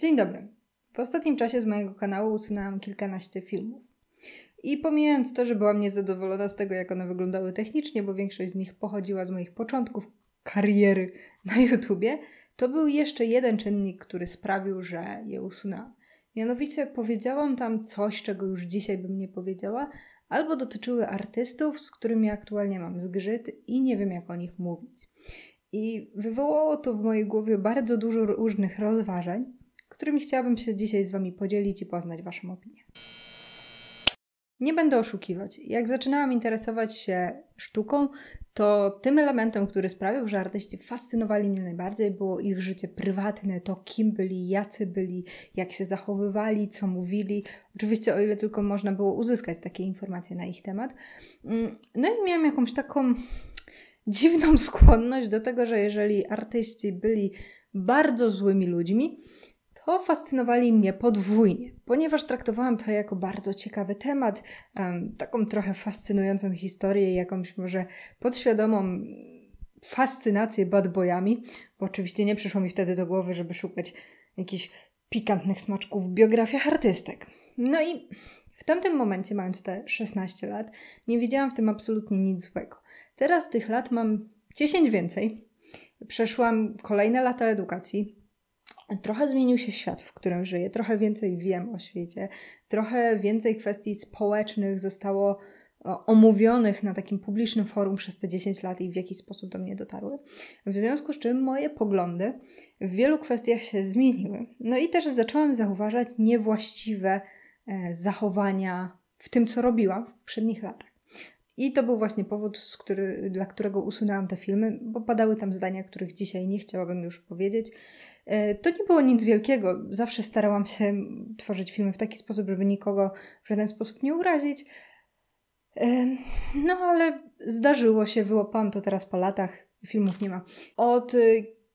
Dzień dobry. W ostatnim czasie z mojego kanału usunęłam kilkanaście filmów. I pomijając to, że byłam niezadowolona z tego, jak one wyglądały technicznie, bo większość z nich pochodziła z moich początków kariery na YouTubie, to był jeszcze jeden czynnik, który sprawił, że je usunęłam. Mianowicie powiedziałam tam coś, czego już dzisiaj bym nie powiedziała, albo dotyczyły artystów, z którymi aktualnie mam zgrzyt i nie wiem, jak o nich mówić. I wywołało to w mojej głowie bardzo dużo różnych rozważań, którymi chciałabym się dzisiaj z Wami podzielić i poznać Waszą opinię. Nie będę oszukiwać. Jak zaczynałam interesować się sztuką, to tym elementem, który sprawił, że artyści fascynowali mnie najbardziej, było ich życie prywatne, to kim byli, jacy byli, jak się zachowywali, co mówili. Oczywiście, o ile tylko można było uzyskać takie informacje na ich temat. Mm, no i miałam jakąś taką dziwną skłonność do tego, że jeżeli artyści byli bardzo złymi ludźmi, Ho fascynowali mnie podwójnie, ponieważ traktowałam to jako bardzo ciekawy temat, taką trochę fascynującą historię, jakąś może podświadomą fascynację bad boyami, bo oczywiście nie przyszło mi wtedy do głowy, żeby szukać jakichś pikantnych smaczków w biografiach artystek. No i w tamtym momencie, mając te 16 lat, nie widziałam w tym absolutnie nic złego. Teraz tych lat mam 10 więcej. Przeszłam kolejne lata edukacji, Trochę zmienił się świat, w którym żyję, trochę więcej wiem o świecie, trochę więcej kwestii społecznych zostało omówionych na takim publicznym forum przez te 10 lat i w jaki sposób do mnie dotarły. W związku z czym moje poglądy w wielu kwestiach się zmieniły. No i też zaczęłam zauważać niewłaściwe e, zachowania w tym, co robiłam w poprzednich latach. I to był właśnie powód, który, dla którego usunęłam te filmy, bo padały tam zdania, których dzisiaj nie chciałabym już powiedzieć. E, to nie było nic wielkiego. Zawsze starałam się tworzyć filmy w taki sposób, żeby nikogo w żaden sposób nie urazić. E, no ale zdarzyło się, wyłapałam to teraz po latach, filmów nie ma. Od e,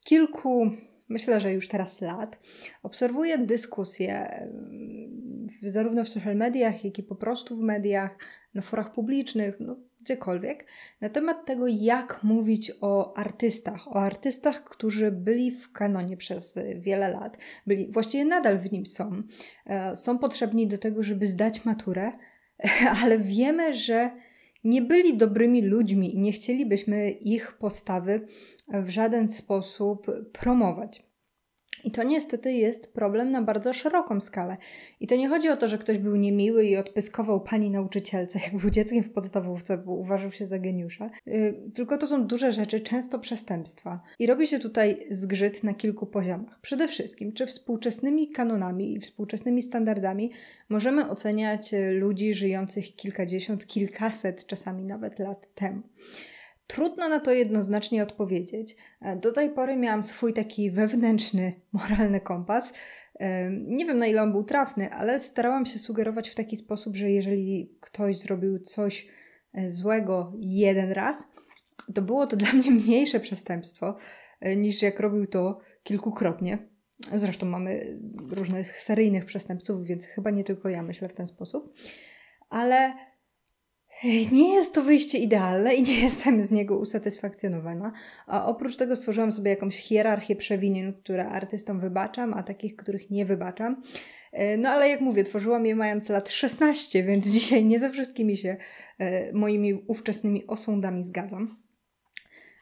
kilku, myślę, że już teraz lat, obserwuję dyskusje mm, zarówno w social mediach, jak i po prostu w mediach, na forach publicznych, no, gdziekolwiek, na temat tego, jak mówić o artystach, o artystach, którzy byli w kanonie przez y, wiele lat, byli, właściwie nadal w nim są, e, są potrzebni do tego, żeby zdać maturę, ale wiemy, że nie byli dobrymi ludźmi i nie chcielibyśmy ich postawy w żaden sposób promować. I to niestety jest problem na bardzo szeroką skalę. I to nie chodzi o to, że ktoś był niemiły i odpyskował pani nauczycielce, jak był dzieckiem w podstawówce, bo uważał się za geniusza. Yy, tylko to są duże rzeczy, często przestępstwa. I robi się tutaj zgrzyt na kilku poziomach. Przede wszystkim, czy współczesnymi kanonami i współczesnymi standardami możemy oceniać y, ludzi żyjących kilkadziesiąt, kilkaset czasami nawet lat temu. Trudno na to jednoznacznie odpowiedzieć. E, do tej pory miałam swój taki wewnętrzny, moralny kompas. E, nie wiem na ile on był trafny, ale starałam się sugerować w taki sposób, że jeżeli ktoś zrobił coś e, złego jeden raz, to było to dla mnie mniejsze przestępstwo niż jak robił to kilkukrotnie. Zresztą mamy różnych seryjnych przestępców, więc chyba nie tylko ja myślę w ten sposób. Ale nie jest to wyjście idealne i nie jestem z niego usatysfakcjonowana. A oprócz tego stworzyłam sobie jakąś hierarchię przewinień, które artystom wybaczam, a takich, których nie wybaczam. E, no ale jak mówię, tworzyłam je mając lat 16, więc dzisiaj nie ze wszystkimi się e, moimi ówczesnymi osądami zgadzam.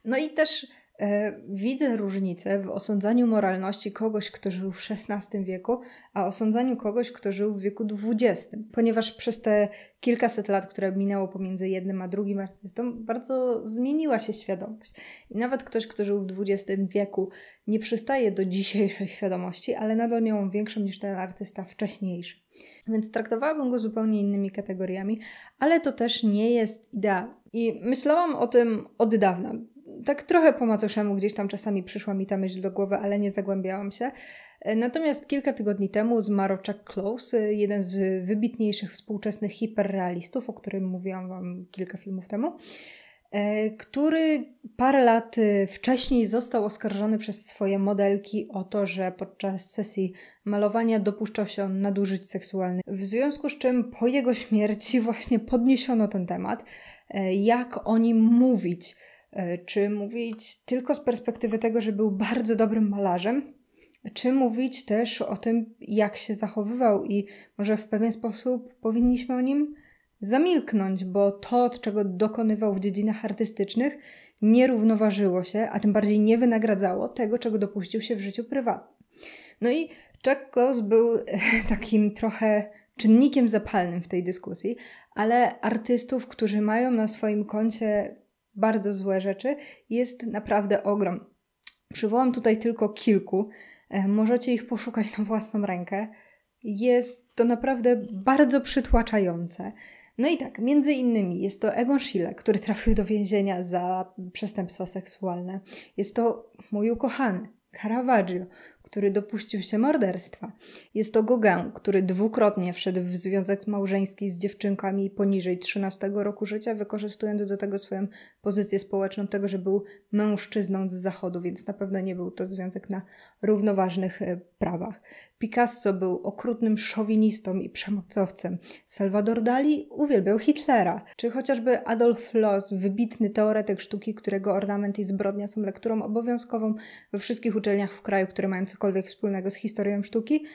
No i też E, widzę różnicę w osądzaniu moralności kogoś, kto żył w XVI wieku, a osądzaniu kogoś, kto żył w wieku XX. Ponieważ przez te kilkaset lat, które minęło pomiędzy jednym a drugim artystą, bardzo zmieniła się świadomość. I nawet ktoś, kto żył w XX wieku, nie przystaje do dzisiejszej świadomości, ale nadal miał większą niż ten artysta wcześniejszy. Więc traktowałabym go zupełnie innymi kategoriami, ale to też nie jest idea. I myślałam o tym od dawna tak trochę po macoszemu gdzieś tam czasami przyszła mi ta myśl do głowy, ale nie zagłębiałam się. E, natomiast kilka tygodni temu zmarł Chuck Close, e, jeden z wybitniejszych współczesnych hiperrealistów, o którym mówiłam Wam kilka filmów temu, e, który parę lat wcześniej został oskarżony przez swoje modelki o to, że podczas sesji malowania dopuszczał się nadużyć seksualnych. W związku z czym po jego śmierci właśnie podniesiono ten temat, jak o nim mówić czy mówić tylko z perspektywy tego, że był bardzo dobrym malarzem, czy mówić też o tym, jak się zachowywał i może w pewien sposób powinniśmy o nim zamilknąć, bo to, od czego dokonywał w dziedzinach artystycznych, nie równoważyło się, a tym bardziej nie wynagradzało tego, czego dopuścił się w życiu prywatnym. No i Chuck Goss był takim trochę czynnikiem zapalnym w tej dyskusji, ale artystów, którzy mają na swoim koncie bardzo złe rzeczy jest naprawdę ogrom. Przywołam tutaj tylko kilku. E, możecie ich poszukać na własną rękę. Jest to naprawdę bardzo przytłaczające. No i tak, między innymi jest to Egon Schiele, który trafił do więzienia za przestępstwa seksualne. Jest to mój ukochany Caravaggio, który dopuścił się morderstwa. Jest to Gauguin, który dwukrotnie wszedł w związek małżeński z dziewczynkami poniżej 13 roku życia, wykorzystując do tego swoją pozycję społeczną, tego, że był mężczyzną z zachodu, więc na pewno nie był to związek na równoważnych e, prawach. Picasso był okrutnym szowinistą i przemocowcem. Salvador Dali uwielbiał Hitlera, czy chociażby Adolf Loss, wybitny teoretyk sztuki, którego ornament i zbrodnia są lekturą obowiązkową we wszystkich uczelniach w kraju, które mają cokolwiek wspólnego z historią sztuki,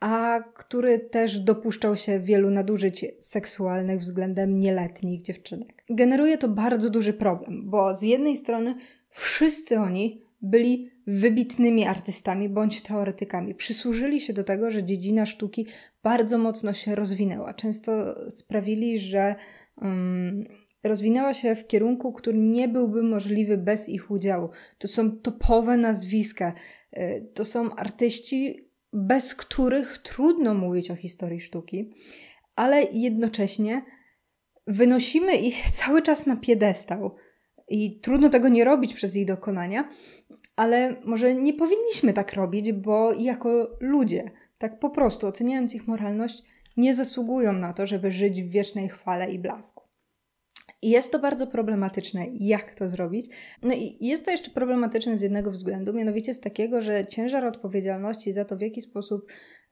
a który też dopuszczał się wielu nadużyć seksualnych względem nieletnich dziewczynek. Generuje to bardzo duży problem, bo z jednej strony wszyscy oni byli wybitnymi artystami bądź teoretykami. Przysłużyli się do tego, że dziedzina sztuki bardzo mocno się rozwinęła. Często sprawili, że um, rozwinęła się w kierunku, który nie byłby możliwy bez ich udziału. To są topowe nazwiska, e, to są artyści, bez których trudno mówić o historii sztuki, ale jednocześnie wynosimy ich cały czas na piedestał. I trudno tego nie robić przez ich dokonania, ale może nie powinniśmy tak robić, bo jako ludzie, tak po prostu oceniając ich moralność, nie zasługują na to, żeby żyć w wiecznej chwale i blasku. I jest to bardzo problematyczne, jak to zrobić. No i jest to jeszcze problematyczne z jednego względu, mianowicie z takiego, że ciężar odpowiedzialności za to, w jaki sposób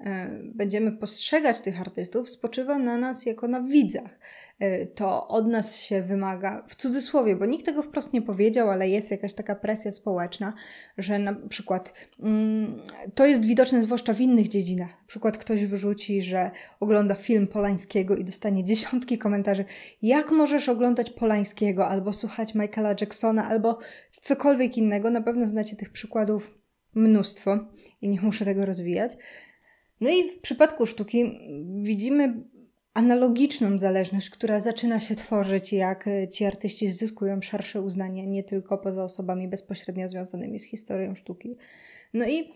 E, będziemy postrzegać tych artystów, spoczywa na nas jako na widzach. E, to od nas się wymaga, w cudzysłowie, bo nikt tego wprost nie powiedział, ale jest jakaś taka presja społeczna, że na przykład mm, to jest widoczne zwłaszcza w innych dziedzinach. Na przykład ktoś wyrzuci, że ogląda film Polańskiego i dostanie dziesiątki komentarzy, jak możesz oglądać Polańskiego, albo słuchać Michaela Jacksona, albo cokolwiek innego. Na pewno znacie tych przykładów mnóstwo i nie muszę tego rozwijać. No i w przypadku sztuki widzimy analogiczną zależność, która zaczyna się tworzyć, jak e, ci artyści zyskują szersze uznanie, nie tylko poza osobami bezpośrednio związanymi z historią sztuki. No i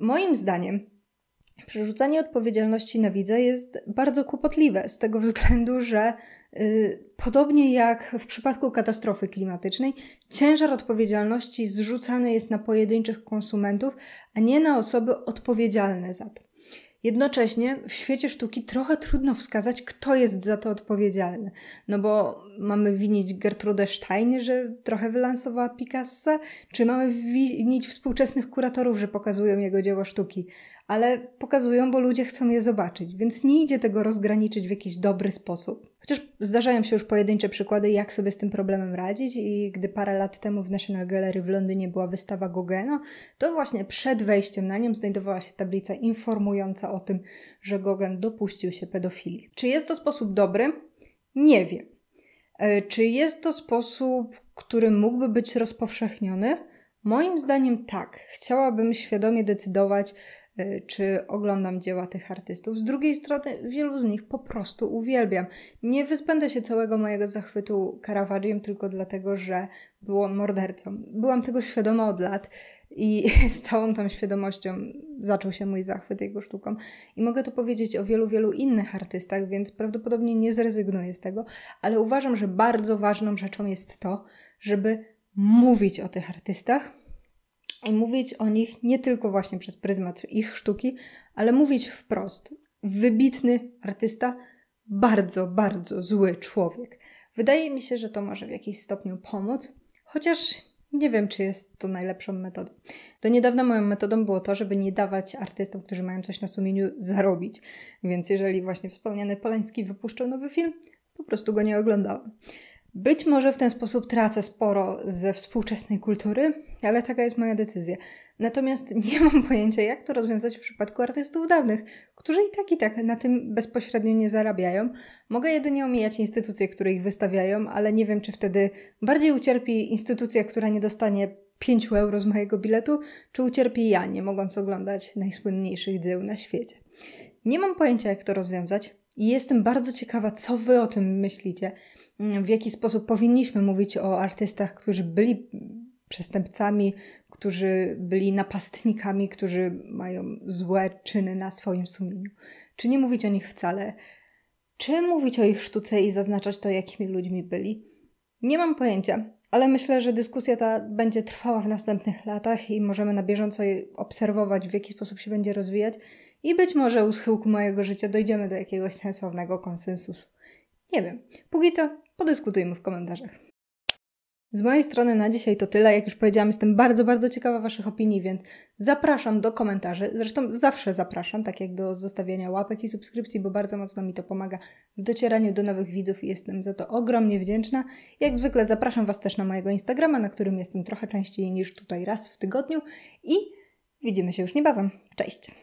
moim zdaniem przerzucanie odpowiedzialności na widza jest bardzo kłopotliwe, z tego względu, że yy, podobnie jak w przypadku katastrofy klimatycznej, ciężar odpowiedzialności zrzucany jest na pojedynczych konsumentów, a nie na osoby odpowiedzialne za to. Jednocześnie w świecie sztuki trochę trudno wskazać, kto jest za to odpowiedzialny. No bo mamy winić Gertrude Stein, że trochę wylansowała Picassa, czy mamy winić współczesnych kuratorów, że pokazują jego dzieło sztuki. Ale pokazują, bo ludzie chcą je zobaczyć, więc nie idzie tego rozgraniczyć w jakiś dobry sposób. Chociaż zdarzają się już pojedyncze przykłady, jak sobie z tym problemem radzić i gdy parę lat temu w National Gallery w Londynie była wystawa Gogena, to właśnie przed wejściem na nią znajdowała się tablica informująca o tym, że Gogen dopuścił się pedofilii. Czy jest to sposób dobry? Nie wiem. E, czy jest to sposób, który mógłby być rozpowszechniony? Moim zdaniem tak. Chciałabym świadomie decydować, Y, czy oglądam dzieła tych artystów. Z drugiej strony, wielu z nich po prostu uwielbiam. Nie wyspędzę się całego mojego zachwytu Caravagiem tylko dlatego, że był on mordercą. Byłam tego świadoma od lat i z całą tą świadomością zaczął się mój zachwyt jego sztuką. I mogę to powiedzieć o wielu, wielu innych artystach, więc prawdopodobnie nie zrezygnuję z tego, ale uważam, że bardzo ważną rzeczą jest to, żeby mówić o tych artystach i mówić o nich nie tylko właśnie przez pryzmat ich sztuki, ale mówić wprost. Wybitny artysta, bardzo, bardzo zły człowiek. Wydaje mi się, że to może w jakiś stopniu pomóc, chociaż nie wiem, czy jest to najlepszą metodą. Do niedawna moją metodą było to, żeby nie dawać artystom, którzy mają coś na sumieniu, zarobić. Więc jeżeli właśnie wspomniany Polański wypuszczał nowy film, po prostu go nie oglądałam. Być może w ten sposób tracę sporo ze współczesnej kultury, ale taka jest moja decyzja. Natomiast nie mam pojęcia, jak to rozwiązać w przypadku artystów dawnych, którzy i tak i tak na tym bezpośrednio nie zarabiają. Mogę jedynie omijać instytucje, które ich wystawiają, ale nie wiem, czy wtedy bardziej ucierpi instytucja, która nie dostanie 5 euro z mojego biletu, czy ucierpi ja, nie mogąc oglądać najsłynniejszych dzieł na świecie. Nie mam pojęcia, jak to rozwiązać i jestem bardzo ciekawa, co wy o tym myślicie w jaki sposób powinniśmy mówić o artystach, którzy byli przestępcami, którzy byli napastnikami, którzy mają złe czyny na swoim sumieniu. Czy nie mówić o nich wcale? Czy mówić o ich sztuce i zaznaczać to, jakimi ludźmi byli? Nie mam pojęcia, ale myślę, że dyskusja ta będzie trwała w następnych latach i możemy na bieżąco obserwować, w jaki sposób się będzie rozwijać, i być może u schyłku mojego życia dojdziemy do jakiegoś sensownego konsensusu. Nie wiem. Póki co Podyskutujmy w komentarzach. Z mojej strony na dzisiaj to tyle. Jak już powiedziałam, jestem bardzo, bardzo ciekawa Waszych opinii, więc zapraszam do komentarzy. Zresztą zawsze zapraszam, tak jak do zostawiania łapek i subskrypcji, bo bardzo mocno mi to pomaga w docieraniu do nowych widzów i jestem za to ogromnie wdzięczna. Jak zwykle zapraszam Was też na mojego Instagrama, na którym jestem trochę częściej niż tutaj raz w tygodniu i widzimy się już niebawem. Cześć!